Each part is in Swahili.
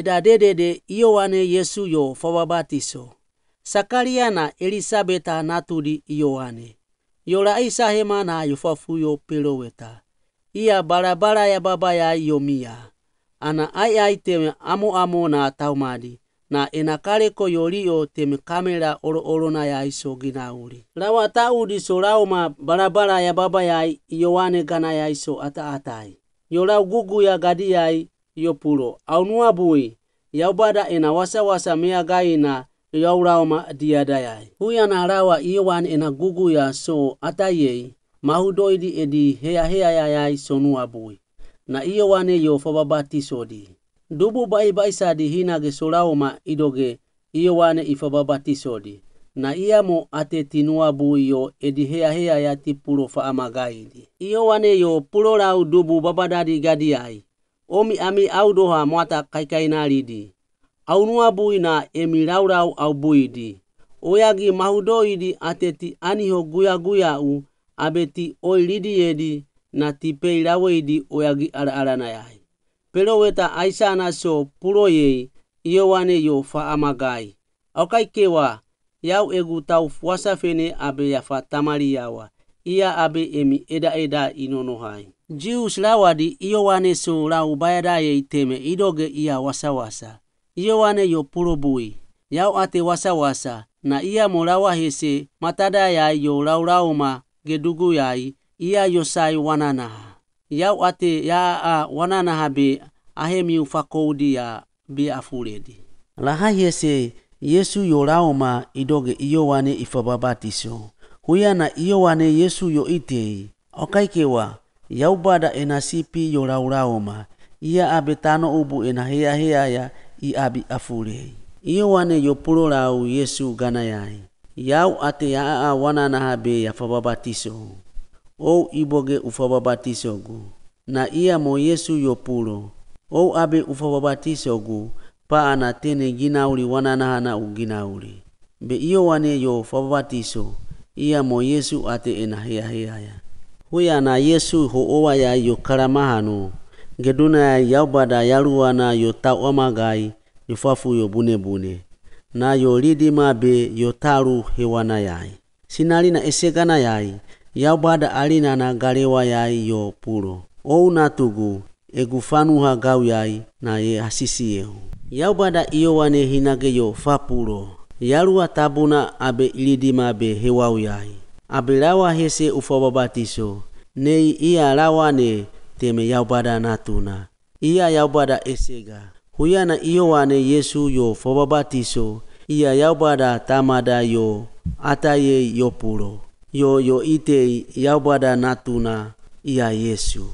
dedede Yohane Yesu yo fawabatiso. Sakaria na Elisabeta natudi Yohane. Yola isa hema na yofafu yo peloweta. Ia barabara ya baba ya yomia. Ana ai ai teme amo amo na taumadi na enakaleko yoliyo teme kamera oro oro na ya iso ginauri. Lawa taudi solauma barabara ya baba ya Yohane gana ya iso ata atai. Yola ugugu ya gadi yai yo puro aunua bui yaubada ina wasa wasa mia gaina yaurauma diadayai huya na rawa iwan ina gugu ya so atayei mahudoidi edi heya heya yayai sonua bui na iyo e yo fababatisodi sodi dubu bai bai sadi hina ge solauma idoge iyo e ifababatisodi sodi na iyamo ate tinua bui yo edi heya heya yati puro faama gaidi iyo wane yo puro dubu babadadi gadiai omi ami au doha mwata kaikai naridi. Aunua buina emi raurau au buidi. Oyagi mahudoidi ateti aniho guya guya u abeti oiridiedi na tipei raweidi oyagi ara aranayai. Pero weta aisana so puroyei iowane yo fa amagai. Aukai kewa yau egu tau fuasa fene abe ya fa tamari yawa ia abe emi eda eda inonohai. Jius lawadi iyo wane so la ubayadaye iteme idoge ia wasa Iyo wane yo puro bui. Yao ate wasawasa na iya morawa hese matada yai yo laurauma gedugu yai iya yo sai wananaha. Yau ate ya a wananaha be ahemi ufakoudi ya be afuredi. Laha hese Yesu yo lauma idoge iyo wane ifababatiso. iyo wane yesu yo itei okaikewa yaubada ena sipi yo rauraoma ia abe tano ubu ena heaheaya i abi afurei wane yo puro rau yesu ganayai yau ate a'a wananaha be fababatiso ou iboge ufababatisogu na ia mo yesu yo pulo ou abe ufababatisogu pa ana tene ginauri wananaha na uginauri be wane yo fababatiso iya mo yesu ate ena hiya hiya ya huya na yesu ho owa ya yo karamahanu geduna ya bada yaruwa na yo ta omagai yo fafu yo bune bune na yo ridi mabe yo taru hewana yai sinari na esegana yai ya bada arina na garewa yai yo puro ou na tugu egufanuha gau yai na ye hasisi yehu ya bada iyo wane hinage yo fapuro Yaluwa tabuna abe ilidima be hewau yahi abe rawa hese ufobabatiso nei iya rawa ne teme yaubada natuna iya yaubada esega huyana iyowane yesu yo fobabatiso iya yaubada tamada yo ataye yopulo. puro yo yo ite yaubada natuna iya yesu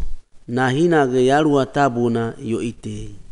na hinage yarua tabuna yo ite